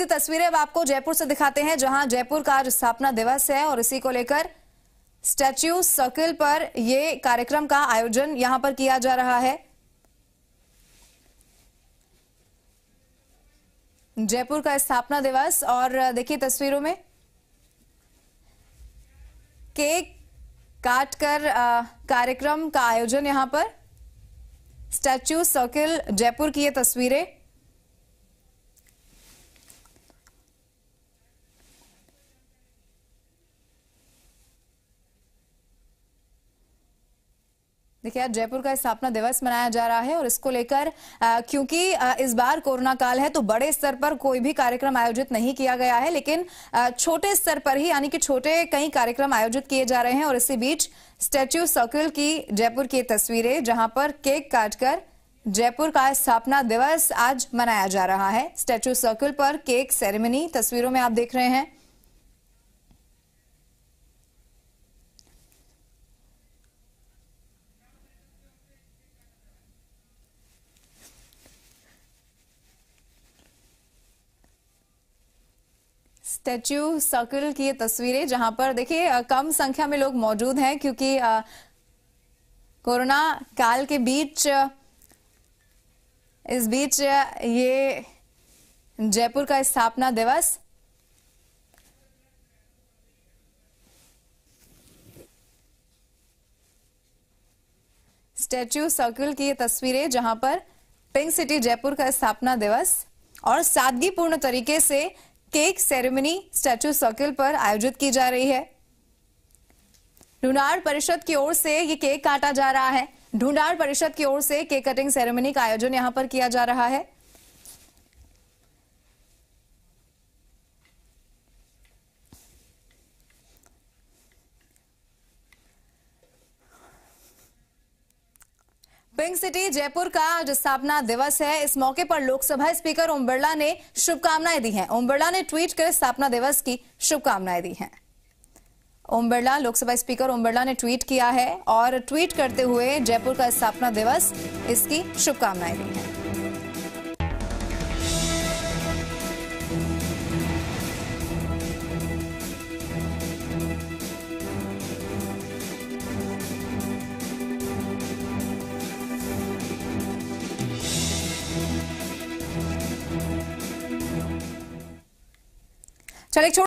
की तस्वीरें अब आपको जयपुर से दिखाते हैं जहां जयपुर का आज स्थापना दिवस है और इसी को लेकर स्टैच्यू सर्किल पर यह कार्यक्रम का आयोजन यहां पर किया जा रहा है जयपुर का स्थापना दिवस और देखिए तस्वीरों में केक काटकर कार्यक्रम का आयोजन यहां पर स्टैच्यू सर्किल जयपुर की ये तस्वीरें देखिए आज जयपुर का स्थापना दिवस मनाया जा रहा है और इसको लेकर क्योंकि इस बार कोरोना काल है तो बड़े स्तर पर कोई भी कार्यक्रम आयोजित नहीं किया गया है लेकिन छोटे स्तर पर ही यानी कि छोटे कई कार्यक्रम आयोजित किए जा रहे हैं और इसी बीच स्टैच्यू सर्किल की जयपुर की तस्वीरें जहां पर केक काटकर जयपुर का स्थापना दिवस आज मनाया जा रहा है स्टैच्यू सर्किल पर केक सेरेमनी तस्वीरों में आप देख रहे हैं स्टैच्यू सर्कल की ये तस्वीरें जहां पर देखिए कम संख्या में लोग मौजूद हैं क्योंकि कोरोना काल के बीच इस बीच ये जयपुर का स्थापना दिवस स्टैच्यू सर्कल की ये तस्वीरें जहां पर पिंक सिटी जयपुर का स्थापना दिवस और सादगीपूर्ण तरीके से केक सेरेमनी स्टैचू सर्किल पर आयोजित की जा रही है ढूंढाड़ परिषद की ओर से ये केक काटा जा रहा है ढूंढाड़ परिषद की ओर से केक कटिंग सेरेमनी का आयोजन यहां पर किया जा रहा है पिंक सिटी जयपुर का आज स्थापना दिवस है इस मौके पर लोकसभा स्पीकर ओम बिरला ने शुभकामनाएं दी हैं ओम बिरला ने ट्वीट कर स्थापना दिवस की शुभकामनाएं दी हैं ओम बिरला लोकसभा स्पीकर ओम बिरला ने ट्वीट किया है और ट्वीट करते हुए जयपुर का स्थापना दिवस इसकी शुभकामनाएं दी हैं Çelik